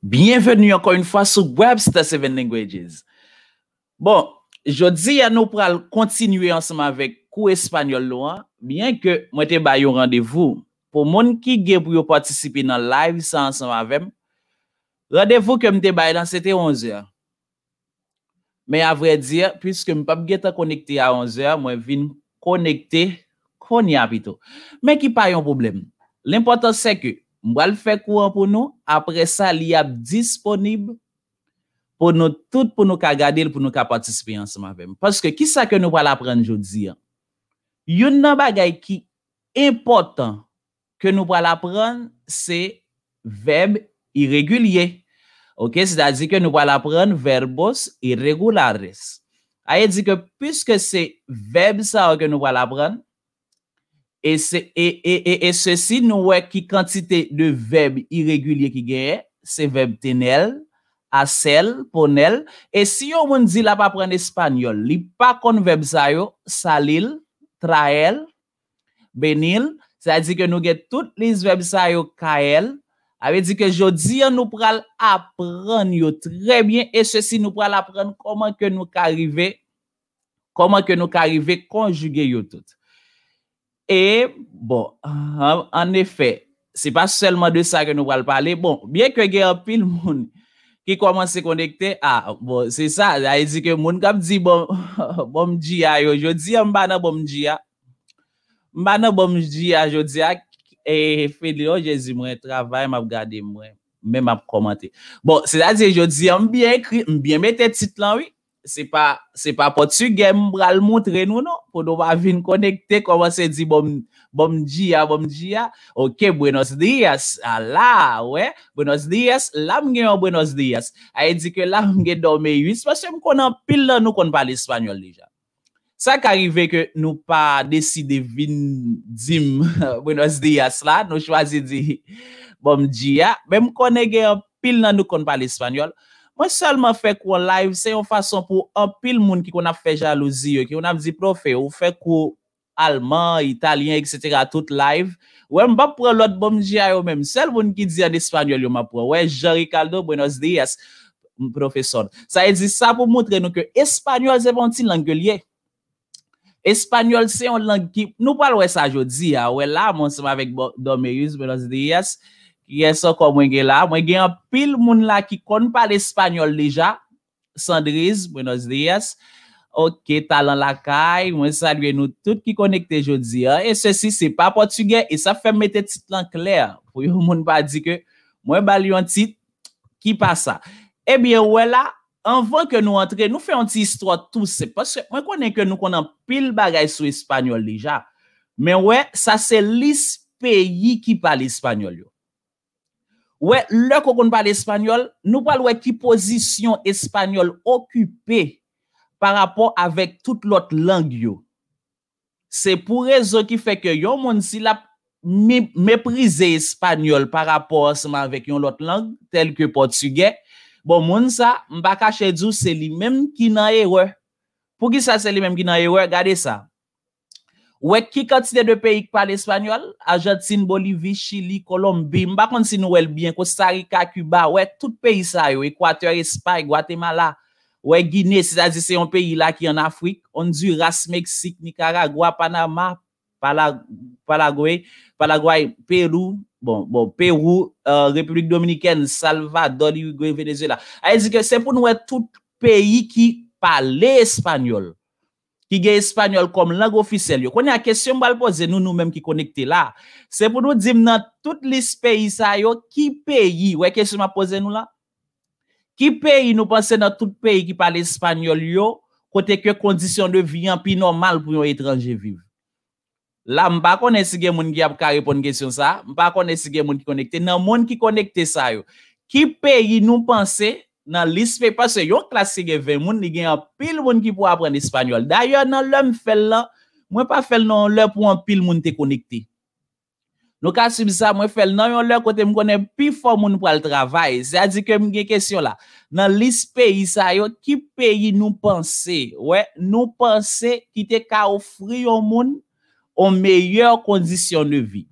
Bienvenu ankon yon fwa sou Webster 7 Languages. Bon, jodi yon nou pral kontinuye ansanman vek kou espanyol loun, mwen te bay yon randevou, pou moun ki ge pou yon patisipi nan live sa ansanman vek, randevou ke mwen te bay dan sete 11h. Men avre dir, pwiske mwen pap ge ta konekte a 11h, mwen vin konekte koni apito. Men ki pay yon problem. L'importan se ke, Mwa l fè kou an pou nou, apre sa li ap disponib pou nou tout pou nou ka gadi l pou nou ka patisipi an seman vemen. Paske ki sa ke nou wala apren joudi an? Yon nan bagay ki impotant ke nou wala apren se vemen iregulye. Ok, se da di ke nou wala apren verbos iregularis. A ye di ke pwiske se vemen sa an ke nou wala apren... E se si nou we ki kantite de veb iregulye ki geye, se veb tenel, asel, ponel. E si yo moun di la pa apren espanyol, li pa kon veb zayo, salil, trael, benil. Se a di ke nou get tout lis veb zayo ka el, ave di ke jodi an nou pral apren yo trebyen. E se si nou pral apren koman ke nou karive, koman ke nou karive konjuge yo toute. E bon, an efè, se pa selman de sa ke nou wale pale, bon, biye kwege apil moun ki kwa man se kondekte, a, bon, se sa, zay zi e ke moun kap zi bom, bom jia yo, yo zi yon bana bom jia, bana bom jia, yo zi ak, e, fe li yo, oh, je zi mwen travay, mwen ap gade mwen, mwen ap komante. Bon, se zi yo zi yon biye ekri, mwen biye mette tit lan wè, Se pa potu gen mbral moutre nou non? nou, pou do ba vin konekte, koman se di bom dia, bom dia, ok, buenos dias, ala, we, buenos dias, lam gen yo, buenos dias. Aye di ke lam gen dorme yus, mwen se m konen pil nan nou konen pale espanyol deja. Sa ka rive ke nou pa deside vin dim, buenos dias la, nou chwazi di bom dia, mwen m konen gen yo pil nan nou konen pale espanyol. Mwen salman fè kou an live, sè yon fason pou apil moun ki kon ap fè jalouzi yo. Ki yon ap zi profe, ou fè kou alman, italian, etc. tout live. Mwen mba pre lout bomji a yo mèm, sal moun ki dzi an espanyol yo mba pre. Mwen jari kaldo, buenos dias, m profe son. Sa e zi sa pou moutre nou ke espanyol zè bon ti langelye. Espanyol sè yon lang ki, nou pal wè sa jodi ya. Mwen la monsama vek domeyus, buenos dias. gen so kon mwen gen la, mwen gen an pil moun la ki kon pa l'Espanyol leja, Sandriz, Buenos Dias, ok, Talan Lakay, mwen salve nou tout ki konekte jodi, e se si se pa Portugay, e sa fe mwete titlan kler, pou yon moun pa di ke mwen bali yon tit, ki pa sa. Ebyen wè la, anvan ke nou antre, nou fe yon ti istor tou se, mwen konen ke nou konen pil bagay sou Espanyol leja, men wè, sa se lis peyi ki pal Espanyol yo. Ouè, lè kou koun pal espanyol, nou pal wè ki pozisyon espanyol okupè par apò avèk tout lòt lang yo. Se pou rezon ki fè ke yon moun si la mèprize espanyol par apò seman avèk yon lòt lang tel ke portugè. Bon moun sa, mbaka chèdjou se li mèm ki nan e wè. Pou ki sa se li mèm ki nan e wè, gade sa. Ouè, ki kantine de peyi ki pale Espanyol? Argentina, Bolivie, Chile, Colombia, mba konti si nou el bien, Costa Rica, Cuba, ouè, tout peyi sa yo, Ecuador, Espanyol, Guatemala, ouè, Guinée, si sa zi se yon peyi la ki en Afrique, Ondu, Ras, Meksik, Nicaragua, Panama, Paraguay, Perou, bon, bon, Perou, euh, Republik Dominikene, Salvadori, Venezuela. Aye, zi ke se pou nou e tout peyi ki pale Espanyol. ki ge espanyol kom lango fisel yo. Kwenye a kesyon mbal pose nou nou menm ki konekte la, se pou nou dim nan tout lis peyi sa yo, ki peyi, wè kesyon mbal pose nou la? Ki peyi nou pense nan tout peyi ki pale espanyol yo, kote kwe kondisyon de viyan pi normal pou yon etranje vivi? La mba kone si gen moun ki ap karepon kesyon sa, mba kone si gen moun ki konekte, nan moun ki konekte sa yo. Ki peyi nou pense... Dans l'ISP, parce qu'ils ont classé 20 personnes, ils ont un pile de personnes qui pourraient apprendre l'espagnol. D'ailleurs, dans l'homme, je ne fais pas le nom pour un pile de personnes qui sont connectées. Dans le cas de ça, je fais de côté, je connais un pile de personnes pour le travail. C'est-à-dire que je me pose la Dans l'ISP, il y a un pays qui nous Ouais, Nous pensons qu'il est qu'à offrir aux gens les meilleures conditions de vie.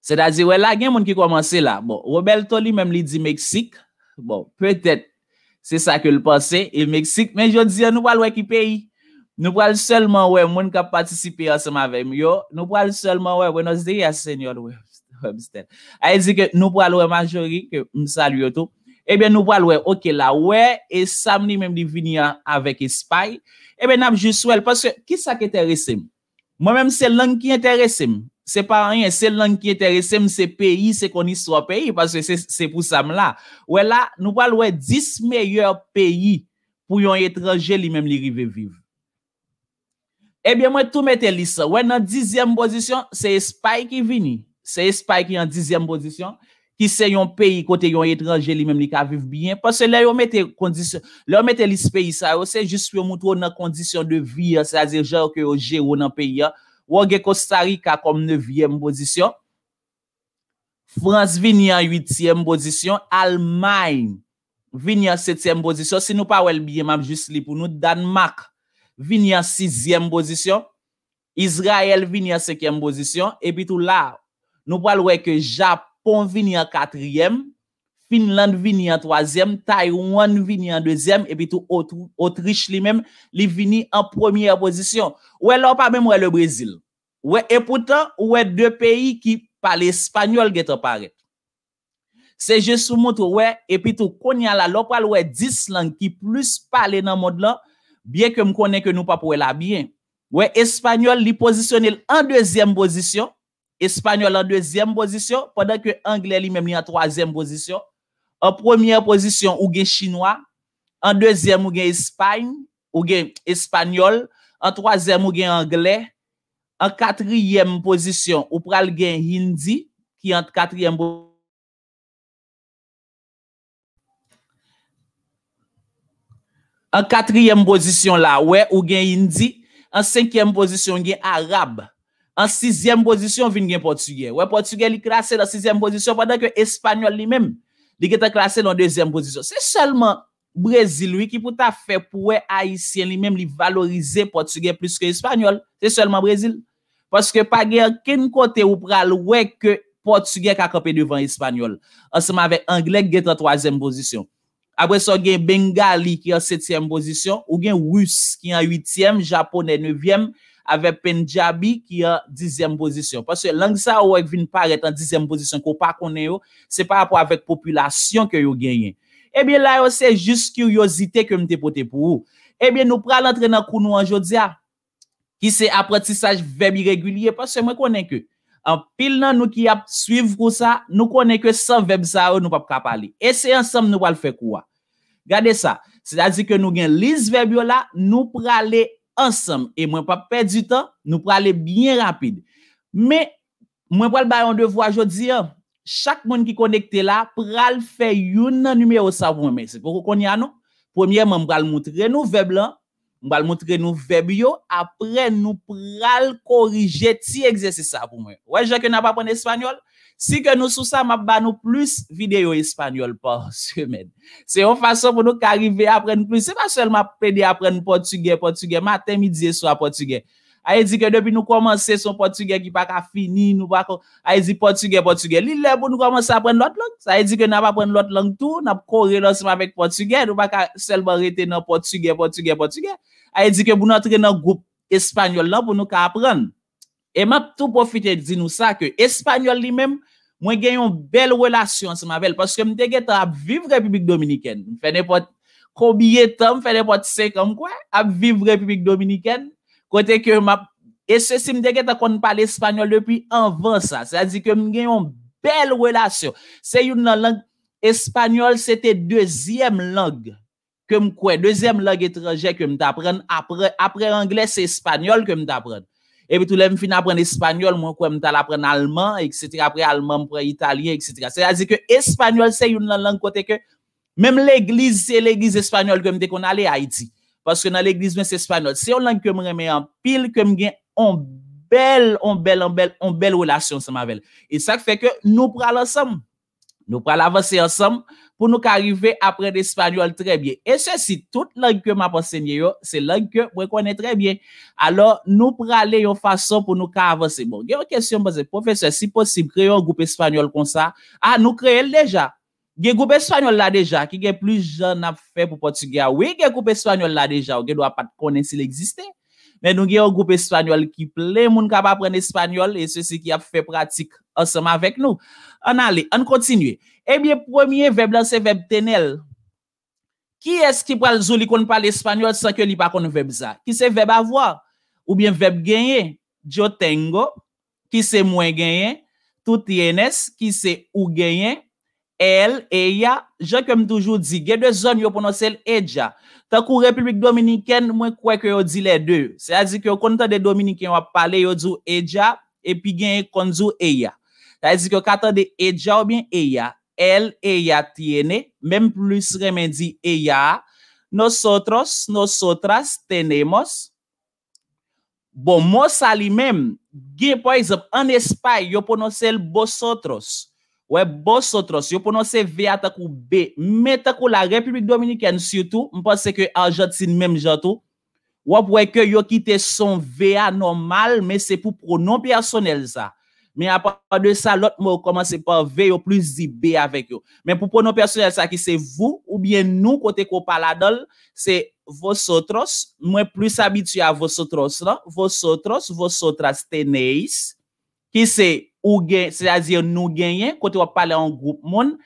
C'est-à-dire, il y a des gens qui commencent là. Roberto Toli, même l'Idi Mexique. Bon, peut-être, c'est ça que le passé est le Mexique, mais je veux dire, nous voilà qui paye, nous voilà seulement, ouais, moi, je ne peux pas participer à ce moment-là, nous voilà seulement, ouais, je veux dire, il y a un seigneur, ouais, je veux dire, nous voilà, ouais, ma jolie, je me salue, tout, et eh bien, nous voilà, ouais, ok, là, ouais, et samedi, même, nous venions avec espagne, et eh bien, nam, je souhaite, parce que, qui ça qui est intéressé, moi-même, c'est l'un qui est intéressé, Se pa rayen, se lang ki enteresem se peyi, se koniswa peyi, pase se pou sam la. Ouè la, nou pal wè 10 meyòr peyi pou yon etranjè li menm li rive viv. Ebyè eh mwen tou mette li sa. Ouè nan dizyèm pozisyon, se espay ki vini. Se espay ki nan dizyèm pozisyon, ki se yon peyi kote yon etranjè li menm li ka viv byen. Pase lè yon mette li se peyi sa, ou se jist pou moutou nan kondisyon de vi ya, sa zè jòr ki yo jè ou nan peyi ya, Ouage Kostarika kom 9e bozisyon. Frans vin yon 8e bozisyon. Almay vin yon 7e bozisyon. Si nou pa wèl biye mam jisli pou nou, Danmak vin yon 6e bozisyon. Izrael vin yon 5e bozisyon. E pi tou la, nou pal wèk Japon vin yon 4e bozisyon. Finland vini an 3èm, Taiwan vini an 2èm, epi tou Autriche li mèm li vini an 1èm posisyon. Ouè lò pa mèm wè le Brésil. Ouè epoutan, ouè 2 peyi ki pale Espanyol geto pare. Se je sou moutou, ouè, epi tou konyan la lò pal ouè 10 lang ki plus pale nan mod lan, bie ke m konen ke nou pa pou wè la biyen. Ouè Espanyol li posisyonil an 2èm posisyon, Espanyol an 2èm posisyon, padan ke Anglè li mèm li an 3èm posisyon, An premier pozisyon ou gen chinois, an deuxième ou gen espanyol, an troisième ou gen anglais, an quatrième pozisyon ou pral gen hindi ki an quatrième pozisyon la ou gen hindi, an cinquième pozisyon ou gen arabe, an sixième pozisyon ou gen portugais. li gèta klasè nan deuxième pozisyon. Se selman Brésil wè ki pou ta fè pou wè Haitien li mèm li valorize Portugè plus ke Espanyol, se selman Brésil. Paske pa gen ken kote ou pral wè ke Portugè kakopè devan Espanyol. Anseman wè Anglèk gèta troisième pozisyon. Abwè son gen Bengali ki an septième pozisyon, ou gen Rus ki an huitième, Japonè e nevièm, avè penjabi ki an dizèm pozisyon. Pasè, langsa wèk vin paret an dizèm pozisyon ko pa konè yo, se pa apò avèk populasyon ke yo genyen. Ebyè la yo se jist kuryozite ke mte pote pou ou. Ebyè nou pral antrenan kou nou anjot zi a, ki se apratisaj vebi regulye, pasè mwen konè ke. An pil nan nou ki ap suiv kou sa, nou konè ke san vebi za ou nou pap kapali. Ese ansam nou wale fe kou a. Gade sa, se da di ke nou gen lis vebi yo la, nou pral le, ensemble et moi pas perdre du temps, nous pour aller bien rapide. Mais moi pour le un devoir aujourd'hui, hein, chaque monde qui connecté là, pral faire une numéro ça pour mais c'est pour qu'on y a non. Premièrement, pral montrer nous verbe là, pral montrer nous verbe après nous pral corriger si exercice ça pour moi. Ouais, je n'ai n'a pas prendre espagnol. Si ke nou sou sa map ban nou plus, video espanyol pa. Se yon fason pou nou ka arrive apren plus, se pa sel map pede apren portugay, portugay, maten midye, so a portugay. Aye di ke depi nou komanse son portugay ki pa ka fini, nou bako, aye di portugay, portugay. Li le pou nou komanse apren lot lang, aye di ke nou ap apren lot lang tou, nou korelonsi ma vek portugay, nou baka sel ba rete nan portugay, portugay, portugay. Aye di ke pou nou atre nan goup espanyol la pou nou ka apren. Et m'a tout profité de dire nous ça que espagnol lui-même moi une belle relation ensemble avec parce que m'étais gêté à vivre République dominicaine. Je fait n'importe combien de temps, ans quoi à vivre République dominicaine côté que m'a et ceci, si m'étais gêté qu'on espagnol depuis avant ça. C'est-à-dire que j'ai gagne une belle relation. C'est une langue espagnol c'était deuxième langue que quoi deuxième langue étrangère que m'apprendre après après anglais c'est espagnol que apprendre Ebe tou lèm fin apren espanyol, mwen kwen mwen tal apren alman, etc. Apre alman mwen pre italyen, etc. Se a zi ke espanyol se yon nan lang kote ke, mèm l'eglis se l'eglis espanyol kwen mwen dek on ale Haiti. Paske nan l'eglis mwen se espanyol. Se yon lang kwen mwen reme an, pil kwen mwen gen, on bel, on bel, on bel, on bel ou lasyon se mavel. E sa k feke nou pral ansam. Nou pral avansi ansam. pou nou ka arrive apren espanyol tre bie. E se si, tout lang kyo ma posenye yo, se lang kyo mwen konen tre bie. Alors, nou prale yo fason pou nou ka avanse. Bon, gen yo kesyon boze, profeseur, si posib, kreyon goup espanyol kon sa, a ah, nou kreyel deja. Gen goup espanyol la deja, ki gen pli jen a fe pou Portugal. Oui, gen goup espanyol la deja, ou gen do a pat konen si l'existe. Men nou gen yon goup espanyol ki ple, moun kap apren espanyol, e se si ki ap fe pratik ansama vek nou. An ale, an kontinue. Ebyen, eh pwemye, veb lan se veb tenel. Ki es ki pral zou li kon pal espanyol san ke li pa kon veb za? Ki se veb avwa? Ou bien veb genye? Jo tengo. Ki se mwen genye? Touti enes. Ki se ou genye? El, eya, jan kem toujou di, ge de zon yo ponosel eja. Ta kou Republik Dominiken, mwen kweke yo di le de. Se a zi ki yo konta de Dominiken, wap pale yo dzu eja, epi gen kon dzu eya. Se a zi ki yo kata de eja ou bien eya, el, eya, tiene, menm plus remen di eya. Nosotros, nosotras, tenemos. Bon, monsa li menm, ge pwa izap an espay yo ponosel bosotros. Ouè bo sotros, yo pou non se ve a takou be, me takou la Republik Dominikèn sio tou, mpase ke an jad sin menm jad tou, ouè pou e ke yo kite son ve a normal, me se pou pou non personel sa. Me apan de sa, lot mwen o komanse pa ve yo plus zi be avek yo. Men pou pou non personel sa ki se vou, ou bien nou kote ko pala dol, se vos sotros, mwen plus abituy a vos sotros la, vos sotros, vos sotras teneyis, qui c'est ou gen, c'est-à-dire nous gagnons, quand on parle en groupe monde,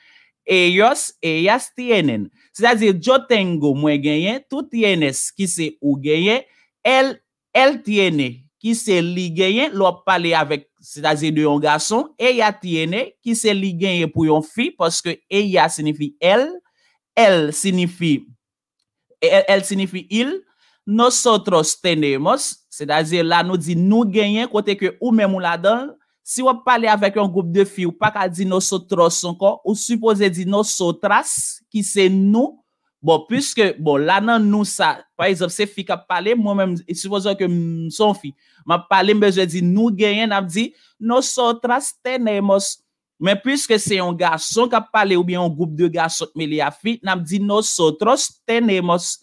elles et tiennent. C'est-à-dire, je tengo, moi gagne, tout tiennes, qui c'est ou gagne, elle, elle tienne, qui c'est li gagne, l'on parle avec, c'est-à-dire de un garçon, et tienne, qui c'est li pour une fille, parce que ella » signifie elle, elle signifie, elle, elle signifie il, Nosotros tenemos, se da zi la nou di nou genyen, kote ke ou men mou la dan, si wap pale avèk yon goup de fi, ou pa ka di nosotros ankon, ou suppose di nosotras, ki se nou, bon, pwiske, bon, la nan nou sa, pa yon se fi ka pale, mwen mwen, suppose ke son fi, mwen pale mwen je di nou genyen, nam di, nosotras tenemos, men pwiske se yon gason ka pale, ou bi yon goup de gason, nam di nosotras tenemos,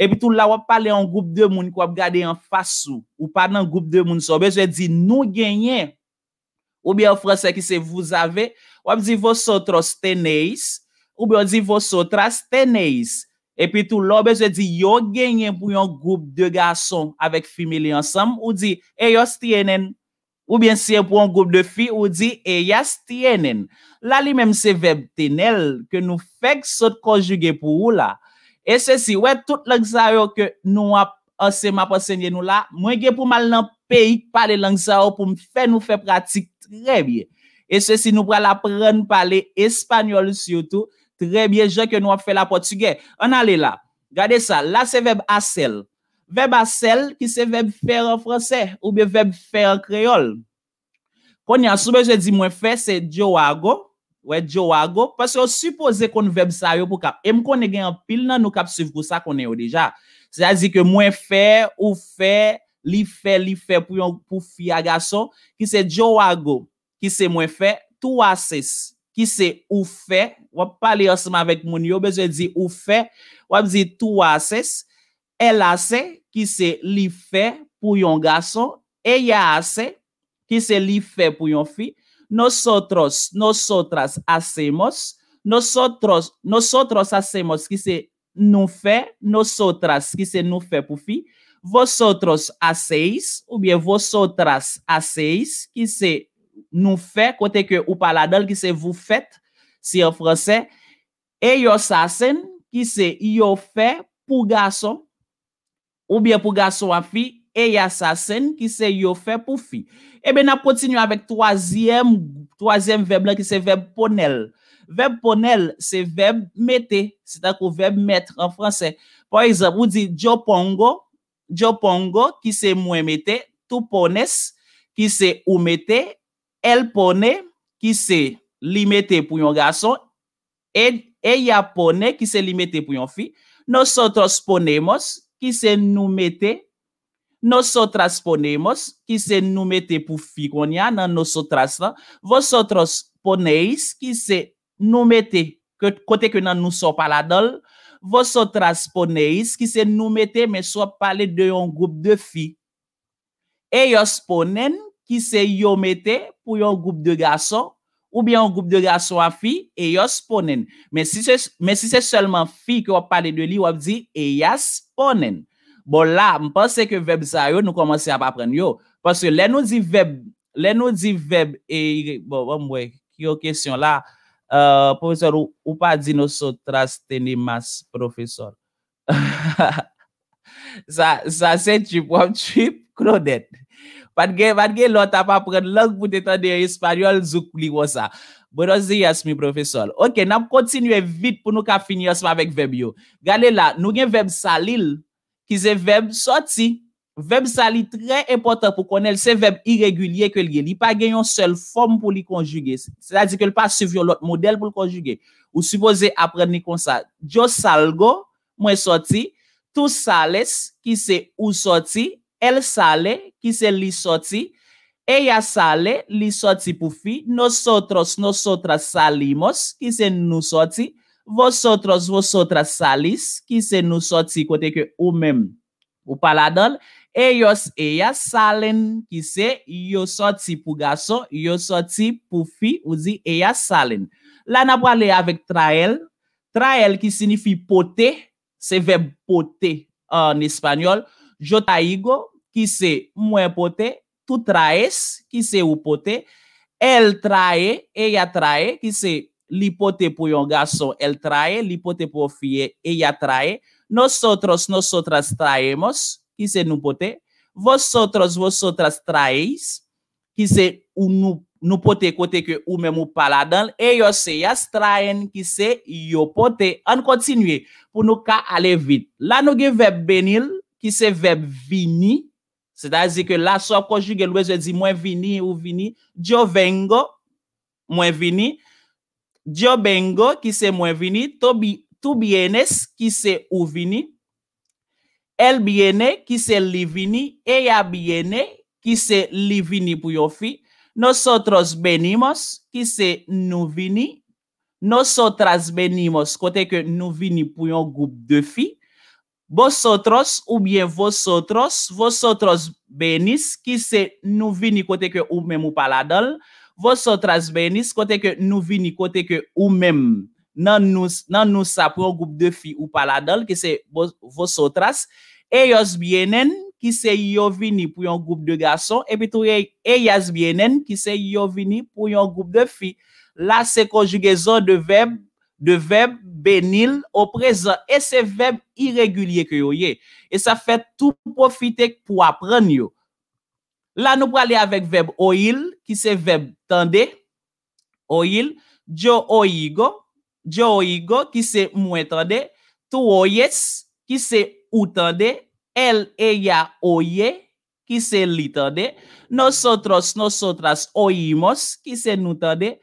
epi tou la wap pale an goup de moun kwa wap gade an fasou, ou pale an goup de moun sou, bej e di nou genyen, ou bi an franse ki se vous ave, wap di vosotras teneis, ou bi an di vosotras teneis, epi tou la bej e di yo genyen pou yon goup de gason, avek fimi li ansam, ou di e yos tienen, ou bi an siye pou yon goup de fi, ou di e yas tienen. La li menm se veb teneil, ke nou fek sot konjuge pou ou la, E se si, wè, tout langza yo ke nou ap asema pa senye nou la, mwen ge pou mal nan peyi pale langza yo pou mwen fe nou fe pratik tre bie. E se si, nou pral apren pale espanyol sou tou, tre bie je ke nou ap fe la portuge. An ale la, gade sa, la se veb asel. Veb asel ki se veb fer en franse ou be veb fer en kreol. Ponyan, soube je di mwen fe, se diyo wago. wè Djo wago, pasè yo suppose kon veb sa yo pou kap, e mkone gen yon pil nan nou kap siv pou sa konen yo deja, sa zi ke mwen fè, ou fè, li fè, li fè pou yon pou fia gason, ki se Djo wago, ki se mwen fè, tou ases, ki se ou fè, wap pale yosman vek moun yo, bezwe zi ou fè, wap zi tou ases, el ase, ki se li fè, pou yon gason, e ya ase, ki se li fè pou yon fè, Nosotros, nosotras asemos, nosotros, nosotros asemos ki se nou fe, nosotras ki se nou fe pou fi, vosotros aseis ou bien vosotras aseis ki se nou fe kote ke ou paladel ki se vou fet, si yo franse, eyos asen ki se yo fe pou gason ou bien pou gason a fi, E ya sasen ki se yo fe pou fi. Ebe nan potin yo avek toaziyem verb la ki se verb ponel. Verb ponel se verb mette. Se takou verb mette an franse. Po aizab, ou di, Jopongo, jopongo ki se mwemete, Tupones ki se umete, Elpone ki se limete pou yon gason, E ya pone ki se limete pou yon fi, Nosotros ponemos ki se numete, Nosotras poneymos ki se nou mette pou fi kon ya nan nosotras la. Vosotras poneyis ki se nou mette kote ke nan nou so paladol. Vosotras poneyis ki se nou mette men so pale de yon goup de fi. E yos poneyis ki se yo mette pou yon goup de gason ou bi yon goup de gason an fi. E yos poneyis. Men si se selman fi ke wap pale de li wap di e yas poneyis. Bon la, m'pense ke veb sa yo, nou komanse ap apren yo. Pense bon, bon, euh, bon yo, lè nou di veb, lè nou di veb, e, bon, wè, ki yo kesyon la, profesor, ou pa di nou so trasteni mas, profesor? Sa, sa se chip, wè, chip, klo det. Patge, patge, lò tap apren, lò kpou detan de esparyol, zouk pli wò sa. Bon, wè, zi yasmi, profesor. Ok, nanm kontinwe vit pou nou ka fini yasma vek veb yo. Gane la, nou gen veb sa li lè, Ki se veb soti. Veb sa li tre important pou konel se veb iregulye ke li gen. Li pa gen yon sel form pou li konjuge. Se la di ke li pa suviolot model pou konjuge. Ou si voze apreni kon sa. Yo salgo, mwen soti. Tu sales, ki se ou soti. El sale, ki se li soti. Ella sale, li soti pou fi. Nosotros, nosotras salimos, ki se nou soti. Vosotros, vosotras salis. Ki se nou soti koteke ou mem. Ou pala don. Elyos, eya salen. Ki se, yo soti pou gaso. Yo soti pou fi. Ou zi, eya salen. La nan pwale avek trael. Trael ki sinifi pote. Se ve pote en espanyol. Jotaigo, ki se mwen pote. Tu traes, ki se ou pote. El trae, eya trae. Ki se... li pote pou yon gason el traye, li pote pou fye e ya traye, nosotros, nosotras trayemos, ki se nou pote, vosotros, vosotras trayes, ki se nou pote kote ke ou memou pala dan, e yo se ya trayen, ki se yo pote. An kontinuye, pou nou ka ale vit. La nou gen vep benil, ki se vep vini, se da zi ke la so konjuge lou e zi, mwen vini ou vini, jo vengo, mwen vini, Jo bengo qui se mwen vini, tobi, tu bienes ki se ou vini, el biene qui se livini, vini, e qui biene ki se livini vini yo fi, nosotros benimos qui se nou vini, nosotras benimos kote que nou vini pou yon de fi, vosotros ou bien vosotros, vosotros benis qui se nou vini kote que ou même ou paladol, Vosotras benis, kote ke nou vini, kote ke ou mem nan nou sa pou yon goup de fi ou paladol, ki se vosotras. Eyos bienen, ki se yon vini pou yon goup de gason. Epi touye, eyos bienen, ki se yon vini pou yon goup de fi. La se konjugezon de veb, de veb benil ou prezant. E se veb iregulye ki yo ye. E sa fe tout profite pou apren yo. La nou pwale avek veb oil ki se veb tande. Oil. Jo oigo ki se mwen tande. Tu oyes ki se ou tande. El eya oye ki se li tande. Nosotros, nosotras oimos ki se nou tande.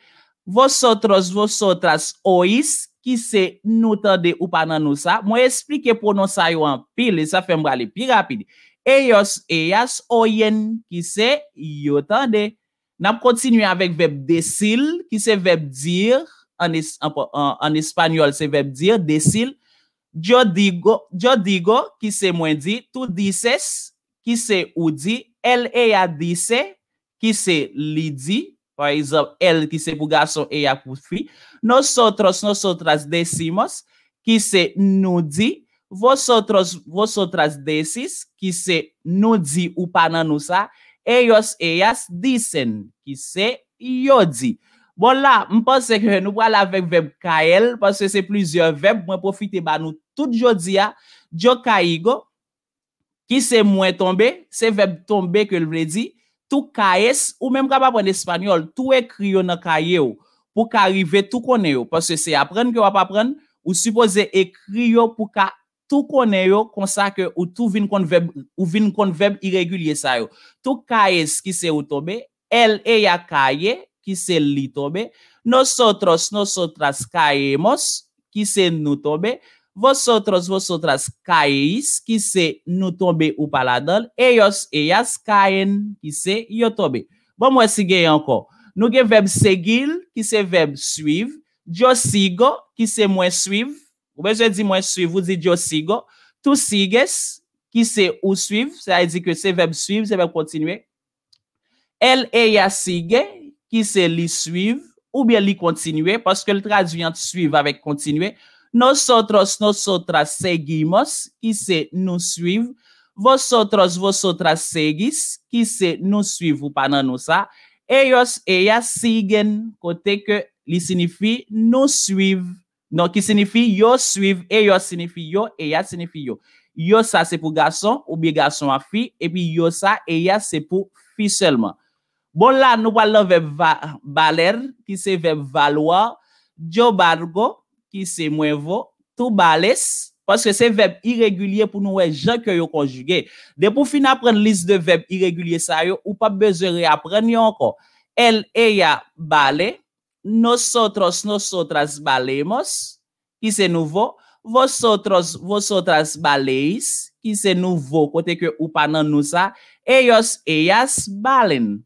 Vosotros, vosotras ois ki se nou tande. Mwen esplike pou nou sa yo anpile. Sa fè mwale pi rapide. Eyos, eyas, oyen, ki se, yotande. Nap kontinuye avèk vèb desil, ki se vèb dir, an espanyol se vèb dir, desil. Jo digo, ki se mwen di, tu dises, ki se ou di, el eya dise, ki se li di, fayzob, el ki se bugason eya kufi. Nosotros, nosotras desimos, ki se nou di, vosotras desis, ki se nou di ou pa nan nou sa, e yos e yas disen, ki se yo di. Bon la, mponse ke nou wala vek veb ka el, pwase se plizye veb, mwen profite ba nou tout yo di ya, jo ka ego, ki se mwen tombe, se veb tombe ke l vle di, tou ka es, ou menm ka pa pon espanyol, tou ekriyo nan ka ye ou, pou ka rive tou kon yo, pwase se apren ke wap apren, ou suppose ekriyo pou ka ekriyo, Tou kone yo konsa ke ou tou vin kon veb iregulye sa yo. Tou kaes ki se ou tobe. El eya kae ki se li tobe. Nosotros, nosotras kaemos ki se nou tobe. Vosotros, vosotras kaes ki se nou tobe ou pala dol. Eyo, eyas kaen ki se yo tobe. Bon mwen sigye anko. Nou gen veb segil ki se veb suive. Yo sigo ki se mwen suive. Ou beje di mwen suiv, ou di diyo sigo, tou siges, ki se ou suiv, sa e di ke se veb suiv, se veb kontinue, el e ya sige, ki se li suiv, ou beye li kontinue, paske l traduyante suiv avek kontinue, nosotras, nosotras segimos, ki se nou suiv, vosotras, vosotras segis, ki se nou suiv, ou pa nan nou sa, e yos e ya sigen, kote ke li sinifi nou suiv. Non, ki sinifi yo suiv, e yo sinifi yo, e ya sinifi yo. Yo sa se pou gason, oubi gason a fi, epi yo sa, e ya se pou fi selman. Bon la, nou wala vep baler, ki se vep valwa, djo bargo, ki se mwenvo, tou bales, paske se vep iregulye pou nou e jan kyo yo konjuge. De pou fin apren list de vep iregulye sa yo, ou pa beze reapren yo anko. El, e ya, bales, nosotros, nosotras balemos, ki se nouvo, vosotras, vosotras baléis, ki se nouvo, kote ke ou panan nou sa, eyos, eyas, balen.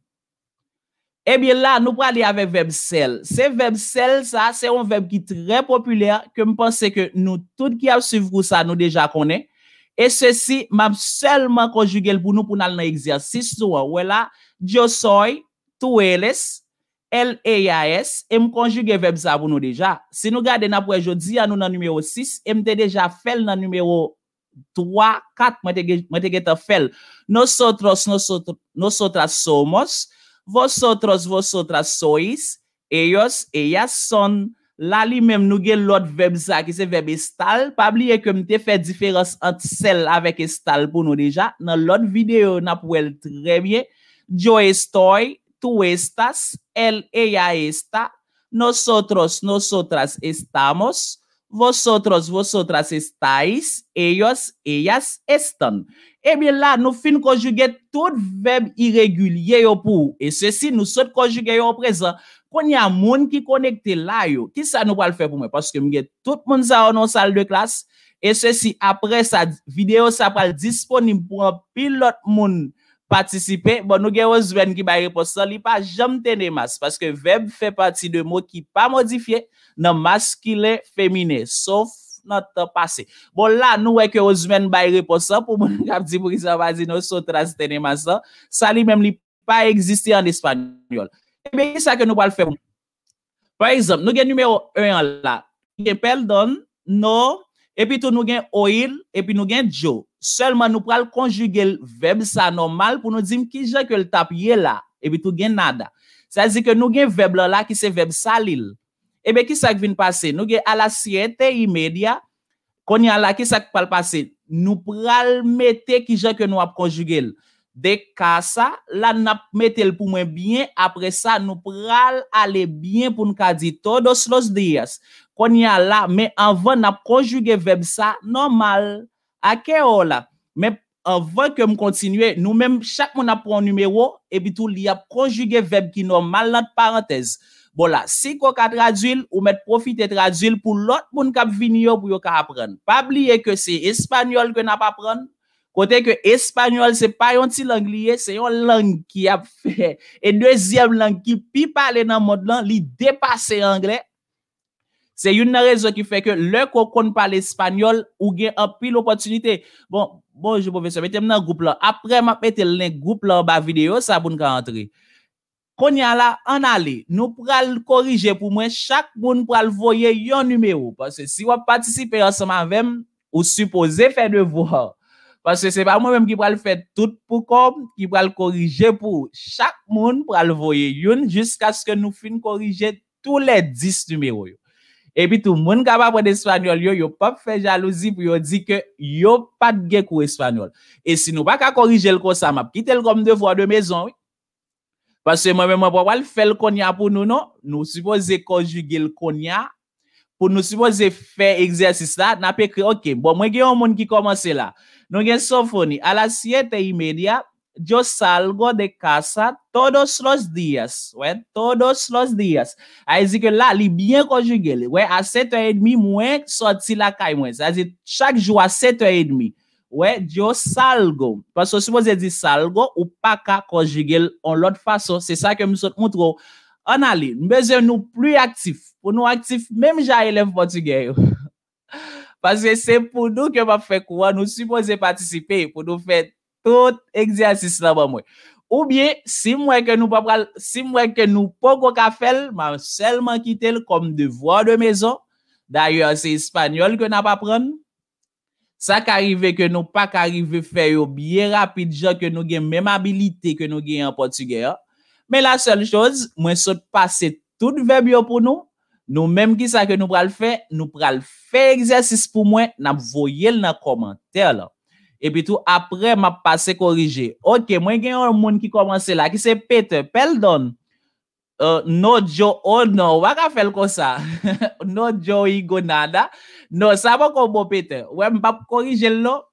Ebyen la, nou prali ave verb sel. Se verb sel sa, se ou verb ki tre populer, ke mpense ke nou tout ki ap suiv kou sa nou deja konen, e se si, m ap selman konjuge l pou nou pou nan l nan egzersis sou, wè e la, diosoy, tou eles, L, E, A, S, e m konjuge vebza pou nou deja. Se nou gade na pou e jodi anou nan numero 6, e m te deja fel nan numero 3, 4, m te geta fel. Nosotras, nosotras somos, vosotras, vosotras sois, e yos, e yas son. La li mem nou ge lout vebza ki se veb Estal, pa bli e kem te fe diferans ant sel avèk Estal pou nou deja, nan lout videyo na pou el trebye. Djo estoy, tou estas, El, ella, esta, nosotros, nosotras, estamos, vosotros, vosotras, estais, ellos, ellas, esten. E bi la nou fin konjuge tout veb iregulye yo pou. E se si nou sot konjuge yo prezen, kon ya moun ki konekte la yo. Ki sa nou pal fe pou me? Paske mige tout moun za anonsal de klas. E se si apre sa video sa pal disponim pou an pilot moun. Bon nou gen o zwen ki bayre po sa li pa jom tene mas. Paske veb fe pati de mou ki pa modifiye nan maskile femine. Sof noto pase. Bon la nou weke o zwen bayre po sa pou moun kap di pou ki sa vazi nou so trase tene mas sa. Sa li mem li pa egzisti an espanyol. Ebe yisa ke nou pal fe mou. Par exemple nou gen numero 1 la. Gen pel don, no, epi tou nou gen oil, epi nou gen jo. Selman nou pral konjuge l veb sa normal pou nou zim ki jè ke l tap ye la. Ebi tou gen nada. Sa zi ke nou gen veb la la ki se veb salil. Ebi ki sak vin pase? Nou gen ala siyente imedya. Kon jan la ki sak pal pase? Nou pral mete ki jè ke nou ap konjuge l. Dek ka sa, la nap mete l pou mwen bien. Apre sa, nou pral ale bien pou nou ka di to dos los diyas. Kon jan la, me anvan nap konjuge veb sa normal. Ake ou la, mèp avan euh, ke m kontinue, nou mèm chak moun ap prou an numero, e bitou li ap projuge veb ki nou man lant parantez. Bo la, si kou ka traduil, ou mèp profite traduil pou lot moun kap vini yo pou yo ka apren. Pa bliye ke se espanyol ke nap apren, kote ke espanyol se pa yon ti langliye, se yon lang ki ap fe. E nweziyab lang ki pi pale nan mod lan, li depase yon angliye, Se yon nan rezon ki fe ke lè ko kon pa l'Espanyol ou gen api l'opotunite. Bon, bon, je pou ve se metem nan goup la. Apre, ma metem nan goup la ba video, sa pou n ka antre. Konya la, an ale, nou pral korije pou mwen, chak moun pral voye yon nume ou. Pase, si wap patisipe anseman vemen, ou supose fe de vou. Pase, se pa mwen vemen ki pral fe tout pou kom, ki pral korije pou chak moun pral voye yon, jisk aske nou fin korije tou le dis nume ou yo. E pi tou moun ka pa pou d'Espanyol yo, yo pa pou fè jalouzi pou yo di ke yo pat gè kou Espanyol. E si nou pa ka korije l kon sa map, kite l kom devwa de mezon wè. Pasè mwen mwen mwen wè, wè l fè l konya pou nou non? nou. Nou si pou zè konjuge l konya pou nou si pou zè fè egzersis la. Na pe kre, ok, bon mwen gen yon moun ki komanse la. Nou gen sonfoni, ala si etè imèdiap. yo salgo de casa todos los días, ouais, ¿eh? todos los días. A zi ke la, li bien konjuge li, ouais, a 7h30 mwen sorti la kay mwen. A zi, chak jou a 7h30, ouais, yo salgo. Paso si mwen zi salgo, ou pa ka konjuge li on lot fason. Se sa ke msot mwotro, an ali, mbeze nou pli aktif, pou nou aktif, mem ja elef potige yo. Paske se pou nou ke mwa fe kouan, nou supose patisipe, pou nou fet Tout eksersis nan pa mwen. Ou bie, si mwen ke nou pa pral, si mwen ke nou pa koka fel, man selman kite l kom devwa de mezon. Daryo, se espanyol ke nan pa pran. Sa ka rive ke nou pa ka rive fe yo bie rapide jan ke nou gen menmabilite ke nou gen en Portugal. Men la sel choz, mwen sot pase tout vebyo pou nou, nou menm ki sa ke nou pral fe, nou pral fe eksersis pou mwen nan voyel nan komantèr lò. Et puis tout après m'a passé corriger. Ok, y j'ai un monde qui commence là, qui c'est Peter Peldon, uh, Nojo ça? wak a fel n'y sa, rien. Non, no, va comme konbo Peter, wè mbap corriger lo,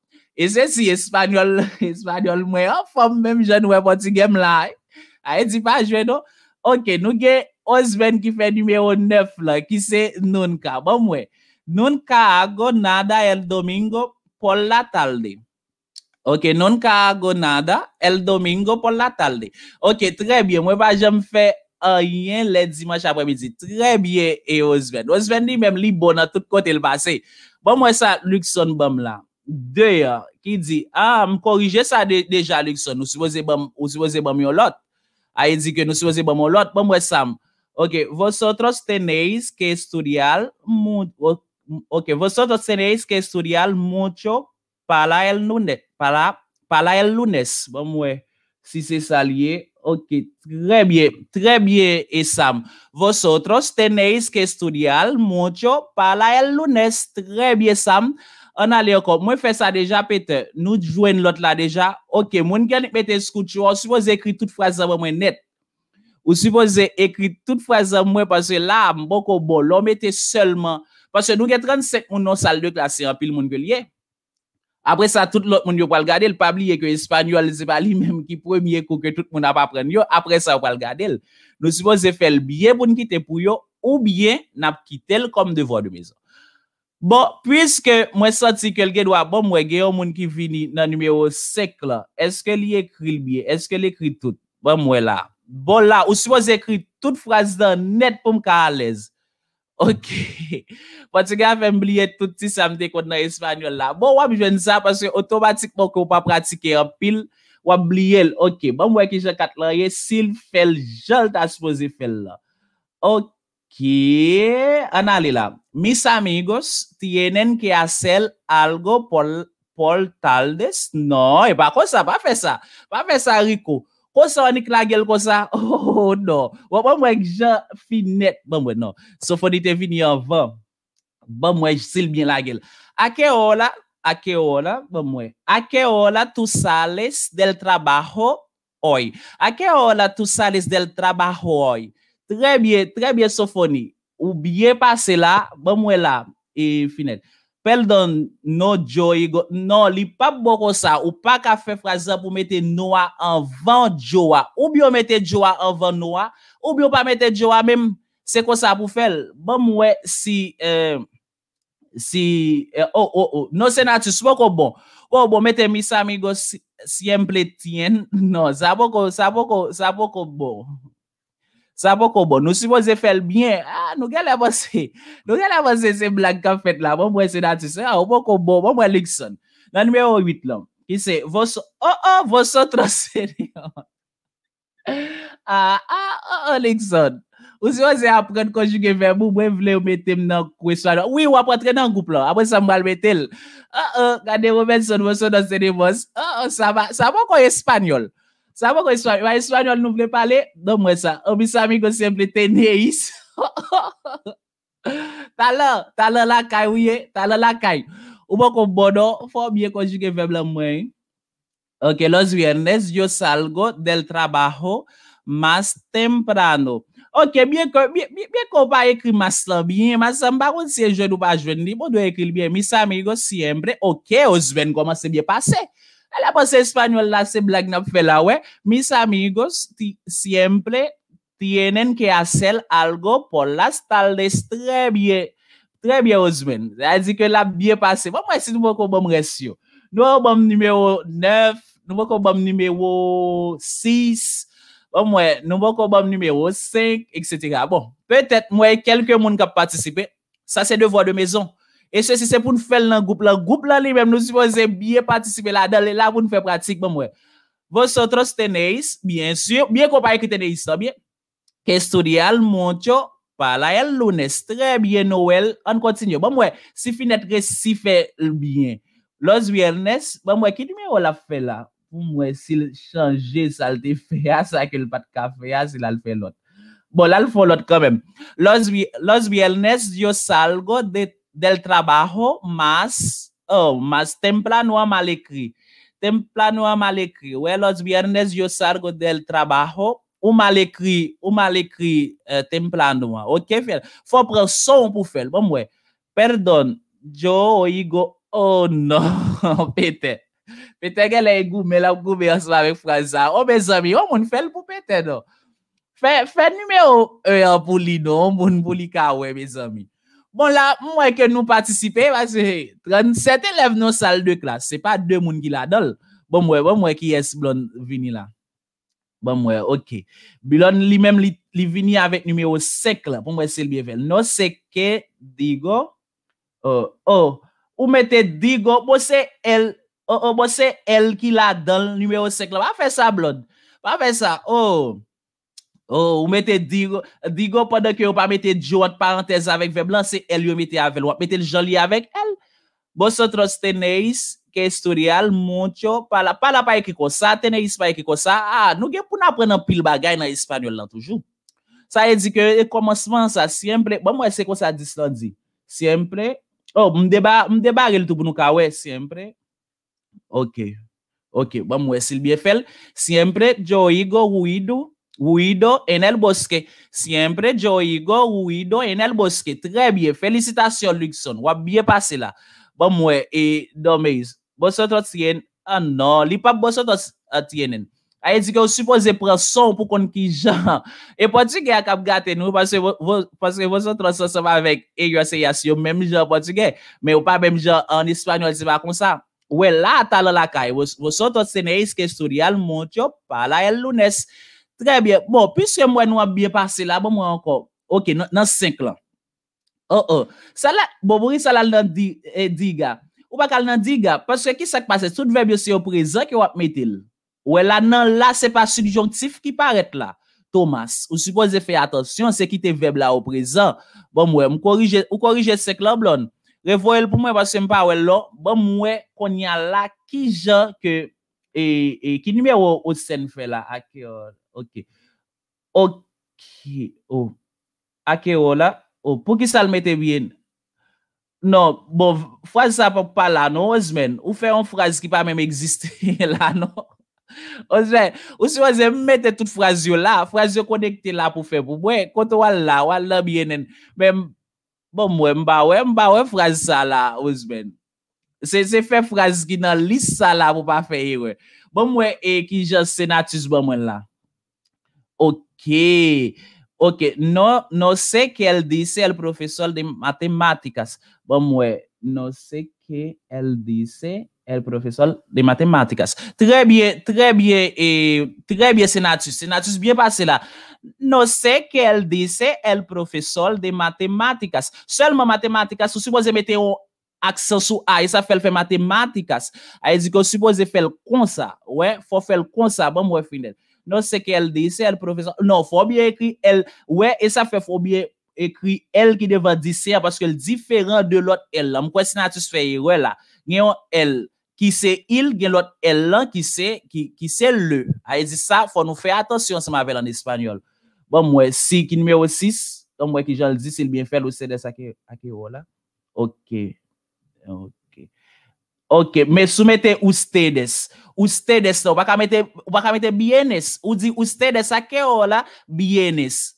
Et c'est si espanyol, espanyol mwen hein, Femme fòm mèm jen wè poti gem la. A e di pa jwè non. Ok, nou gen Osven qui fait numéro 9 la, ki se Nunca. Bon mwen, Nunca ago nada el domingo por la tarde. Ok, non ka a gonada, el domingo pou la talde. Ok, tre bie, mwen pa jem fe a yen le dimanche apre midi. Tre bie, e Ousven. Ousven di men li bon a tout kote l'pase. Pon mwen sa, Luxon bom la. Deya, ki di, a, ah, m korije sa deja Luxon. Ou se voze bom yo lot. A, e di ke nou se voze bom yo lot. Pon mwen sam. Ok, vosotro steneis ke studial mouncho. pala el lounes. Bon mwen, si se sa liye, ok, tre bie, tre bie, e sam. Vosotros, tene iske studial, mwancho, pala el lounes. Tre bie, sam. Mwen fe sa deja, pete, nou jwen lot la deja, ok, mwen geni pete skoutcho, ou supose ekri tout frazan mwen net, ou supose ekri tout frazan mwen, parce la, mwen boko bol, mwen mette selman, parce nou geni 35 moun nan salde klasi, apil mwen gwe liye, apre sa tout lout moun yo pal gade, lpabli ye ke espanyol, zepa li mem ki premye kou ke tout moun ap apren yo, apre sa yo pal gade, lousipo ze fel biye pou nkite pou yo, ou biye nap kite l kom devon de mezo. Bo, pwiske mwen santi kelge dwa, bon mwen geyo moun ki vini nan numero sek la, eske li ekri l biye, eske li ekri tout, bon mwen la, bon la, lousipo ze ekri tout fraz dan net pou m ka alez, Ok, pati bon, gen a fe mbliye touti samde kwa nan Espanyol la. Bon, wap jwen sa, paswe otomatikman kwen pa pratike yon pil, wap mbliye l. Ok, bon mwen ki jen katla ye, sil fel jol ta sposi fel la. Ok, anali la. Mis amigos tienen ki asel algo pol taldes? No, e pa kon sa, pa fe sa. Pa fe sa, Riko. Ou sa la gueule comme ça ?»« Oh, non. »« Bon ben, moi, je finet. Bon non non. Sofonite vini an avant. Bon moi je sil bien la gueule. A akeola, la, A hola, bon moi. »« Akeola, hola, tu sales del trabajo hoy. Akeola, hola, tu sales del trabajo hoy. Très bien, très bien, Sofoni. Ou bien passé là? bon moi là et finet. Fèl don nou djou yigo. Non, li pa bo ko sa. Ou pa ka fè frazè pou mètè noua anvan djoua. Ou bi yo mètè djoua anvan noua. Ou bi yo pa mètè djoua mèm. Se ko sa pou fèl. Bon mwè si... Eh, si... Eh, oh, oh, oh, non senatis, bo ko bon. Ou bo mètè misamigo si mple tjen. Non, sa bo ko... Sa bo ko... Sa bo ko bon. Sa mwen kon bon, nou si mwen ze fel byen, ah, nou gen la mwen se, nou gen la mwen se se blan ka fet la, mwen bon, mwen se dan se se, mwen mwen kon bon, bon mwen mwen Ligson, nan mwen o 8 lan, ki se, vos, o, oh, o, oh, vosotran seri, a, ah, a, ah, a, o, oh, o, Ligson, ou se mwen se apren konjuge ve mwen mwen vle ou metem nan kwe swan, ou i wapatre nan goup la, a mwen sa mwen almetel, a, a, gande women son, vosotran seri, vos, a, a, sa mwen kon espanyol, Sama kon yon espanyol nou ple pale? Don mwen sa. O misa mi e kon sempre tenye is. Ta la, ta la la kay, ouye? Ta la la kay. O mwen kon bodo, fo, mi kon jike veble mwen. Ok, los viernes, yo salgo del trabaho mas temprano. Ok, mi kon pa ekri mas la bien. Mas se mba kon se jen ou pa jen li, mwen bon do ekri li bien. Misa mi kon sempre, ok, os ven koman se biye pase. La pase espanyol la se blag na fe la we. Mis amigos siempre tienen ke asel algo po la staldes tre bie. Tre bie ozmen. La zi ke la bie pase. Bon mwen si nou vokou bom resyo. Nou vokou bom numero 9. Nou vokou bom numero 6. Bon mwen nou vokou bom numero 5. Etc. Bon. Petet mwen kelke moun kap patisipe. Sa se devwa de mezon. E se se se pou nou fèl nan goup la. Goup la li mem nou suppose biye patisipe la. Dalè la pou nou fèl pratik. Bon, Vosotros teneis, bien sûr, biye kompare ki teneis sa biye, kestou di al mouncho, pala el lounes. Tre biye nou el, an kontinyo. Bon mwen, si finetre si fèl biyen. Lous biyel nes, bon mwen, ki di mi ou la fè la? Ah, ah, bon mwen, si chanje salte fè ya, sa akil pat ka fè ya, si la l fè lot. Bon, la l fò lot kèmèm. Lous biyel nes, yo salgo det, Del trabaho, mas oh, templa nou a mal ekri. Templa nou a mal ekri. Ou e los biernes yo sargo del trabaho, ou mal ekri, ou mal ekri eh, templa nou a. Ou ke fel? Fopre son pou fel. Bom wey, perdon, jo oigo, oh no, pete. Pete ke le e gume, la gume asma vek fransa. Ou oh, bezami, ou oh, moun fel pou pete nou. Fè nime ou e apou li nou, ou moun apou li ka wey bezami. Bon la, que nous participer parce que 37 dans la salle de ce n'est pas deux moun qui la donnent. Bon moi, bon mwen ki yes blonde vini là. Bon moi, ok. Bilon lui même li, vini avec numéro 5 là. bon moi, c'est bien bevel. Non, c'est que digo, oh, oh, ou mettez digo, Bon, c'est elle. oh, oh, bo se elle qui la dol Numéro 5 là. va faire ça. blonde. Pas faire oh, Oh, ou mette Digo, Digo, poden ki ou pa mette Djo, parantez avèk veblan, se el yo mette avèl, ou mette l'joli avèk el. Bosotros, Teneis, Kesturial, Moncho, Palapay Kikosa, Teneis, Palapay Kikosa, a, ah, nou gen pou nan pren an pil bagay nan Hispanyol lan toujou. Sa e di ke, e komosman sa, siempre, bon, mwese kwa sa distan di, siempre, oh, mdebag, mdebag el toubounou kawè, siempre, ok, ok, bon, mwese l'biefel, huido en el bosque. Siempre yo digo huido en el bosque. Très bien. Félicitations, eh, ah, ah, ah, Luxon. Ou bien passé là. Bon, moi, et Domeis, bosotot tien. Ah non, li pa bosotot tienen. A dit di ke ou suppose pren son pou kon ki jan. E potige a kap gate nou, paske vous se sema vek e genre, se yasyo, menm jan potige, men ou pa menm jan an espanyol se va kon sa. la talan la kay. c'est se ne iske surial, moun yo pala el lunes. Trè bie, bon, pis ke mwen wap biye pase la, bon mwen ankon. Ok, nan 5 lan. Oh oh, sa la, bobori sa la nan diga. Ou pa kal nan diga, paske ki sak pase, soute vebyo se yo prezan ki wap metil. Ou e lan nan la, se pa subjonktif ki paret la. Thomas, ou suppose fey atonsyon, se ki te vebyo la yo prezan. Bon mwen, mwen korije, ou korije se klan blon. Revoyel pou mwen, paske mwen pa wè lò. Bon mwen, kon nyan la, ki jan ke, e, e, ki nime ou, ou sen fey la, ake, euh, ake. Ok, ok, ou, oh. ake ou la, ou, oh, pou ki sa l mette bien? Non, bon, frazi sa pa pa la, nou, ozmen, ou fe yon frazi ki pa mèm egziste la, nou? Ozmen, ou se wazè mette tout frazi ou la, frazi ou konekte la pou fe, pou mwen, koto wala, wala bienen, mwen, bon mwen, mba wè, mba wè frazi sa la, ozmen. Se se fe frazi ki nan lis sa la pou pa fe yi, wè. Bon mwen e ki jase natis bon mwen la. Ok, ok, nou se ke el dise el profesor de matematikas. Bon mwen, nou se ke el dise el profesor de matematikas. Tre bie, tre bie, eh, tre bie senatus, senatus, bie pase la. Nou se ke el dise el profesor de matematikas. Selman matematikas, ou suppose mette aksel sou a, e sa fel fe matematikas. A e zi kon suppose fel kon sa, we, fo fel kon sa, bon mwen finet. Non seke el dese, el profesa... Non, fòmye ekri el... Ouè, e sa fè fòmye ekri el ki devan dise a paske el diferan de lot el la. Mwen kwen sinan a tous feye, ouè la. Nyen yo el ki se il gen lot el la ki se le. A ye zi sa, fò nou fè atonsyon se mavel an espanyol. Bon mwen, si ki nmeyo 6, ton mwen ki jan l di si l byen fèl ou sè des a ki ou la. Ok. Ok, mwen soumete ou sè des... ou pa kamete bienes, ou di, ou ste desa ke ou la, bienes,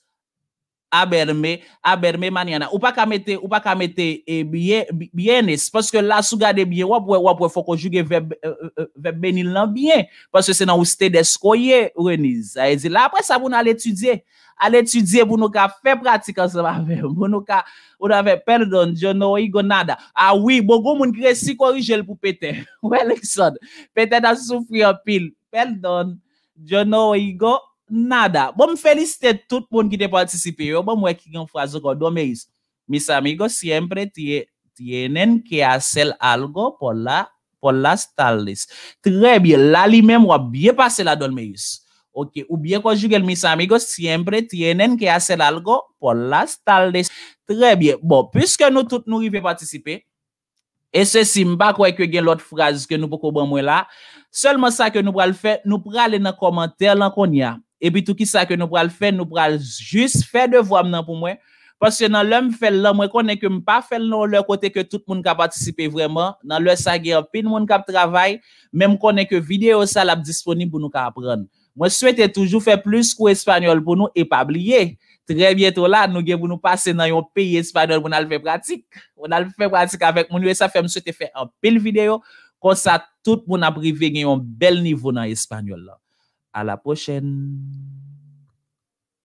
aberme, aberme manyana, ou pa kamete, ou pa kamete, e, bienes, paske la sou gade bien, wap wap wap, wap wap, fokon jugye, vebeni e, e, lan bien, paske senan, ou ste desa koye, ou renize, a e zi la, apre sa, pou nan l'etudye, al etudye pou nou ka fe pratik ansan avè, pou nou ou perdon, John nou go nada. Ah oui, bo go moun kresi korijel pou pete. Wè Lekson, pete da soufri apil. Perdon, John nou go nada. Bon felicite tout moun ki te participé. yo, bon mwen ki en frazo kon do me is. Mis amigo, siempre tie, tienen que hacer algo pour la, pour la tales. Tre bien, la li men bien passé la don me is. Ok, oubyen konjuge l misa, amigo, siyempre, tiye nen ke asel algo, pola, stalde. Tre bie, bon, pwiske nou tout nou rive patisipe, e se si mba kwe kwe gen l ot fraz ke nou pokoban mwen la, solman sa ke nou pral fe, nou pral ena komantèr lankon ya, e pi tout ki sa ke nou pral fe, nou pral jis fe devwam nan pou mwen, paske nan lèm fel lèm, mwen konen ke mpa fel nou lèkote ke tout moun kapatisipe vwèman, nan lè sa gen pin moun kap travay, men mkonen ke videyo sal ap disponib pou nou ka aprenn. Mwen swete toujou fè plus kou espanyol pou nou epabliye. Tre bietou la nou gen pou nou pase nan yon peyi espanyol moun alve pratik. Moun alve pratik avèk moun yon esa fè mwen swete fè an pil video. Kon sa tout moun aprive gen yon bel nivou nan espanyol la. A la pochen!